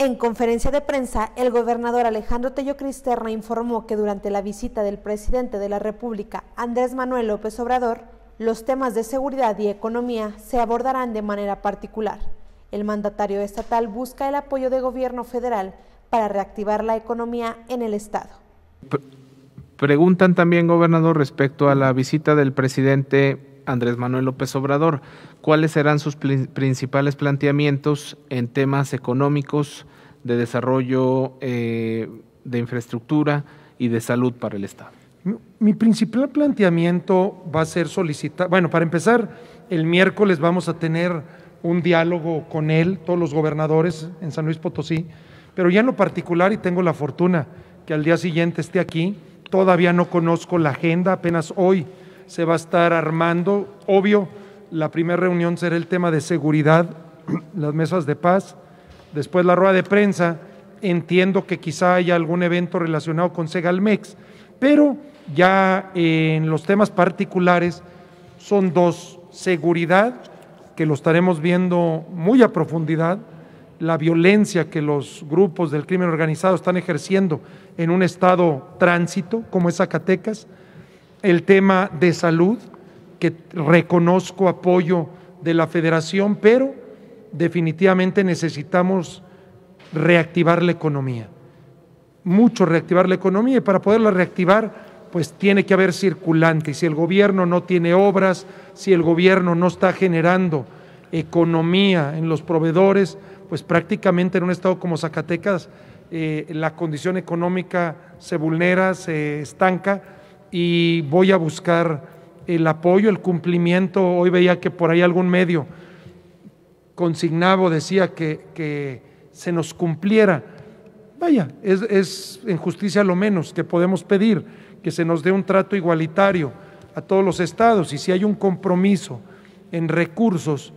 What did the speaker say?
En conferencia de prensa, el gobernador Alejandro Tello Cristerna informó que durante la visita del presidente de la República, Andrés Manuel López Obrador, los temas de seguridad y economía se abordarán de manera particular. El mandatario estatal busca el apoyo del gobierno federal para reactivar la economía en el Estado. Preguntan también, gobernador, respecto a la visita del presidente Andrés Manuel López Obrador. ¿Cuáles serán sus principales planteamientos en temas económicos, de desarrollo eh, de infraestructura y de salud para el Estado? Mi principal planteamiento va a ser solicitar, bueno, para empezar, el miércoles vamos a tener un diálogo con él, todos los gobernadores en San Luis Potosí, pero ya en lo particular, y tengo la fortuna que al día siguiente esté aquí, todavía no conozco la agenda, apenas hoy se va a estar armando. Obvio, la primera reunión será el tema de seguridad, las mesas de paz, después la rueda de prensa. Entiendo que quizá haya algún evento relacionado con Segalmex, pero ya eh, en los temas particulares son dos, seguridad, que lo estaremos viendo muy a profundidad, la violencia que los grupos del crimen organizado están ejerciendo en un estado tránsito como es Zacatecas, el tema de salud, que reconozco apoyo de la federación, pero definitivamente necesitamos reactivar la economía, mucho reactivar la economía y para poderla reactivar pues tiene que haber circulante. Y si el gobierno no tiene obras, si el gobierno no está generando economía en los proveedores, pues prácticamente en un estado como Zacatecas eh, la condición económica se vulnera, se estanca y voy a buscar el apoyo, el cumplimiento. Hoy veía que por ahí algún medio consignaba decía que, se nos cumpliera. Vaya, es, es en justicia lo menos que podemos pedir, que se nos dé un trato igualitario a todos los estados y si hay un compromiso en recursos